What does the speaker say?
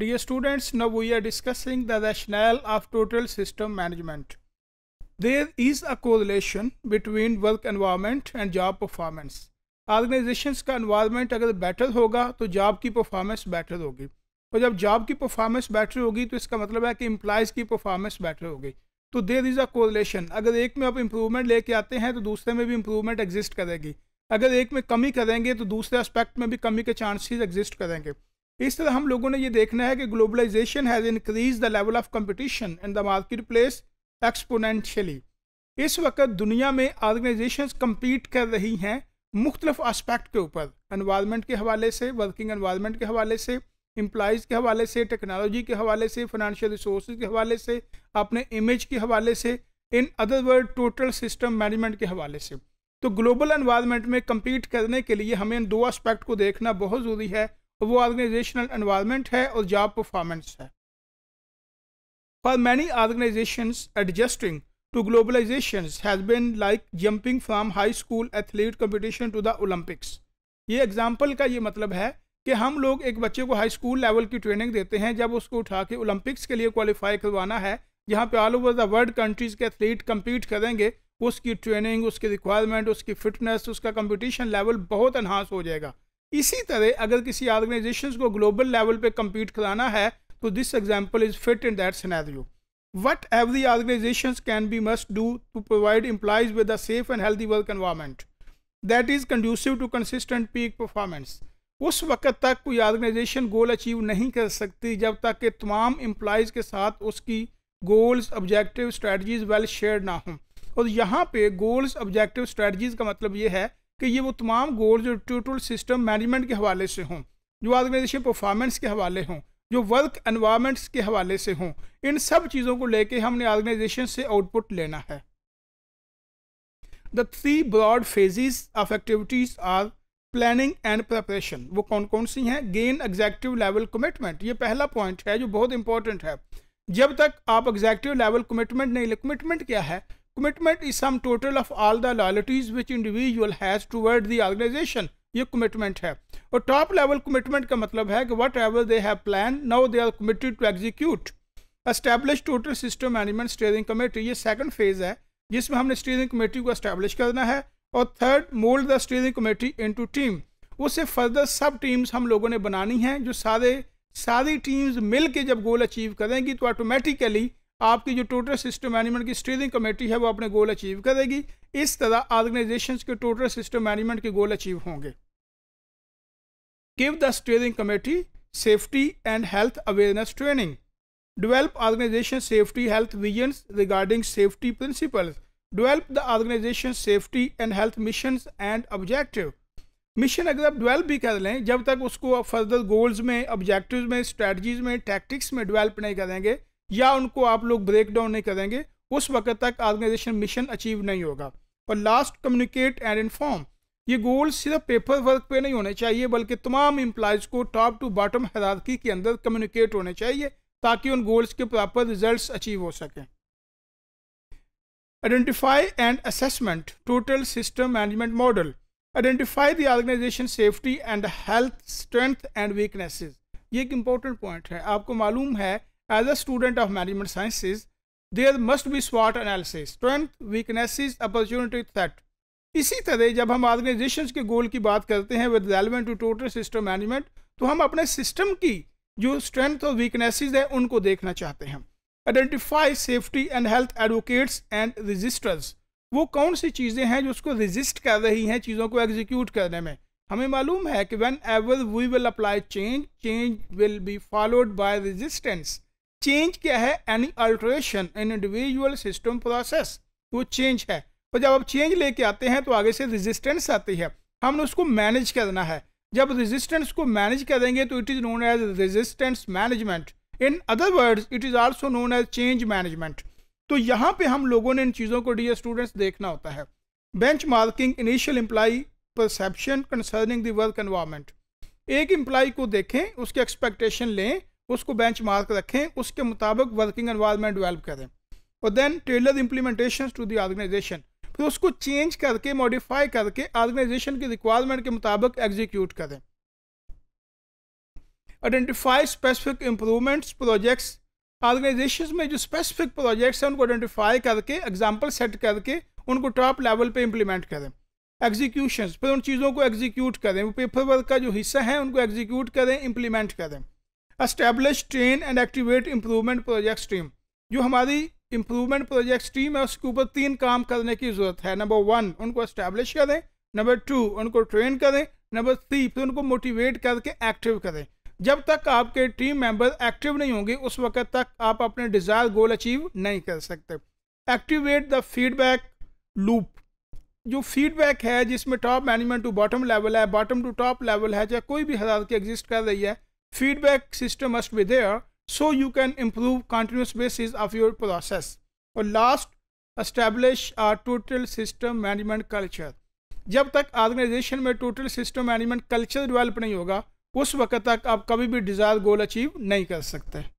Dear students, now we are discussing the rationale of total system management. There is a correlation between work environment and job performance. Organisations का environment अगर better होगा तो job की performance better होगी और जब job की performance better होगी तो इसका मतलब है कि एम्प्लॉयज़ की परफॉर्मेंस बेटर होगी तो देर इज़ अ कोरिलेशन अगर एक में आप इम्प्रूवमेंट लेके आते हैं तो दूसरे में भी इम्प्रूवमेंट एग्जिस्ट करेगी अगर एक में कमी करेंगे तो दूसरे एस्पेक्ट में भी कमी के चांसेस एग्जिस्ट करेंगे इस तरह हम लोगों ने ये देखना है कि globalisation has increase the level of competition in the market place exponentially इस वक्त दुनिया में ऑर्गेनाइजेशन कम्पीट कर रही हैं मुख्तलिफ आस्पेक्ट के ऊपर इन्वायरमेंट के हवाले से वर्किंग एनवायरमेंट के हवाले से एम्प्लॉज़ के हवाले से टेक्नोलॉजी के हवाले से फाइनेंशियल रिसोर्स के हवाले से अपने इमेज के हवाले से in other world total system management के हवाले से तो ग्लोबल इन्वायरमेंट में कम्पीट करने के लिए हमें इन दो आस्पेक्ट को देखना बहुत ज़रूरी है वो ऑर्गेनाइजेशनल इन्वायरमेंट है और जॉब परफॉर्मेंस है for many organisation adjusting to globalisation has been like jumping from high school athlete competition to the Olympics ये एग्जाम्पल का ये मतलब है कि हम लोग एक बच्चे को हाई स्कूल लेवल की ट्रेनिंग देते हैं जब उसको उठा के ओलंपिक्स के लिए क्वालिफाई करवाना है जहाँ पे all over the world countries के एथलीट कम्पीट करेंगे उसकी ट्रेनिंग उसकी रिक्वायरमेंट उसकी फिटनेस उसका कंपटीशन लेवल बहुत इन्हांस हो जाएगा इसी तरह अगर किसी ऑर्गेनाइजेशन को ग्लोबल लेवल पे कम्पीट कराना है तो this example is fit in that scenario what every organisation can be must do to provide employees with a safe and healthy work environment that is conducive to consistent peak performance उस वक्त तक कोई organisation goal achieve नहीं कर सकती जब तक कि तमाम इम्प्लाइज के साथ उसकी goals objective strategies well share ना हों और यहाँ पे गोल्स ऑब्जेक्टिव स्ट्रेटजीज का मतलब ये है कि ये वो तमाम गोल जो टोटल सिस्टम मैनेजमेंट के हवाले से हों जो ऑर्गेनाइजेशन परफॉर्मेंस के हवाले हों जो वर्क एनवायरमेंट्स के हवाले से हों इन सब चीज़ों को लेके हमने ऑर्गेनाइजेशन से आउटपुट लेना है the three broad phases of activities are planning and preparation वो कौन कौन सी हैं गेन एग्जैक्टिव लेवल कमिटमेंट ये पहला पॉइंट है जो बहुत इंपॉर्टेंट है जब तक आप एग्जैक्टिव लेवल कमिटमेंट नहीं कमिटमेंट क्या है commitment is sum total of all the loyalties which individual has toward the organisation ये कमिटमेंट है और टॉप लेवल कमिटमेंट का मतलब है कि whatever they have plan now they are committed to execute establish total system management steering committee ये second phase है जिसमें हमने स्टेयरिंग कमेटी को एस्टैब्लिश करना है और third mould the steering committee to team उससे फर्दर सब टीम्स हम लोगों ने बनानी हैं जो सारे सारी टीम्स मिल के जब गोल अचीव करेंगी तो ऑटोमेटिकली आपकी जो टोटल सिस्टम मैनेजमेंट की स्टीयरिंग कमेटी है वो अपने गोल अचीव करेगी इस तरह ऑर्गेनाइजेशन के टोटल सिस्टम मैनेजमेंट के गोल अचीव होंगे give the steering committee safety and health awareness training develop organisation safety health vision regarding safety principle develop the organisation safety and health mission and objective mission अगर आप develop भी कर लें जब तक उसको फर्दर गोल्स में ऑब्जेक्टिव में स्ट्रेटजीज में टैक्टिक्स में डिवेल्प नहीं करेंगे या उनको आप लोग ब्रेक डाउन नहीं करेंगे उस वक्त तक ऑर्गेनाइजेशन मिशन अचीव नहीं होगा और लास्ट कम्युनिकेट एंड इन्फॉर्म ये गोल सिर्फ पेपर वर्क पे नहीं होने चाहिए बल्कि तमाम इम्प्लाइज को टॉप टू बॉटम हरारकी के अंदर कम्युनिकेट होने चाहिए ताकि उन गोल्स के प्रॉपर रिजल्ट्स अचीव हो सकें identify and assessment total system management model identify the organisation safety and health strength and weaknesses ये एक इंपॉर्टेंट पॉइंट है आपको मालूम है as a student of management sciences, there must be SWOT analysis, strength, weaknesses, opportunity, threat. इसी तरह जब हम ऑर्गेनाइजेशन के गोल की बात करते हैं with relevant to total system management तो हम अपने सिस्टम की जो स्ट्रेंथ और वीकनेसेस है उनको देखना चाहते हैं identify safety and health advocates and resisters वो कौन सी चीज़ें हैं जो उसको रजिस्ट कर रही हैं चीज़ों को एग्जीक्यूट करने में हमें मालूम है कि whenever we will apply change change will be followed by resistance change क्या है any alteration in individual system process वो चेंज है और तो जब आप चेंज लेके आते हैं तो आगे से रेजिस्टेंस आती है हमने उसको मैनेज करना है जब रेजिस्टेंस को मैनेज करेंगे तो it is known as resistance management in other words it is also known as change management तो यहाँ पे हम लोगों ने इन चीज़ों को डी स्टूडेंट्स देखना होता है benchmarking initial employee perception concerning दर्क एनवायरमेंट एक इम्प्लाई को देखें उसके एक्सपेक्टेशन लें उसको बेंच मार्क रखें उसके मुताबिक वर्किंग एनवायरमेंट डेवलप करें और then tailor implementation to the organisation फिर उसको चेंज करके मॉडिफाई करके ऑर्गेनाइजेशन की रिक्वायरमेंट के मुताबिक एग्जीक्यूट करें identify specific improvements projects organisation में जो स्पेसिफिक प्रोजेक्ट्स हैं उनको आइडेंटिफाई करके एग्जाम्पल सेट करके उनको टॉप लेवल पर इम्प्लीमेंट करें एग्जीक्यूशन फिर उन चीज़ों को एग्जीक्यूट करें वो पेपर वर्क का जो हिस्सा है उनको एग्जीक्यूट करें इम्प्लीमेंट करें establish train and activate improvement projects team जो हमारी इम्प्रूवमेंट प्रोजेक्ट्स टीम है उसके ऊपर तीन काम करने की ज़रूरत है नंबर वन उनको एस्टेब्लिश करें नंबर टू उनको ट्रेन करें नंबर थ्री फिर उनको मोटिवेट करके एक्टिव करें जब तक आपके टीम मेंबर एक्टिव नहीं होंगे उस वक्त तक आप अपने डिज़ायर गोल अचीव नहीं कर सकते एक्टिवेट द फीडबैक लूप जो फीडबैक है जिसमें top management to bottom level है बॉटम टू टॉप लेवल है चाहे कोई भी की एग्जिस्ट कर रही है feedback system must be there so you can improve continuous basis of your process और last establish a total system management culture जब तक ऑर्गेनाइजेशन में total system management culture develop नहीं होगा उस वक्त तक आप कभी भी डिज़ायर गोल अचीव नहीं कर सकते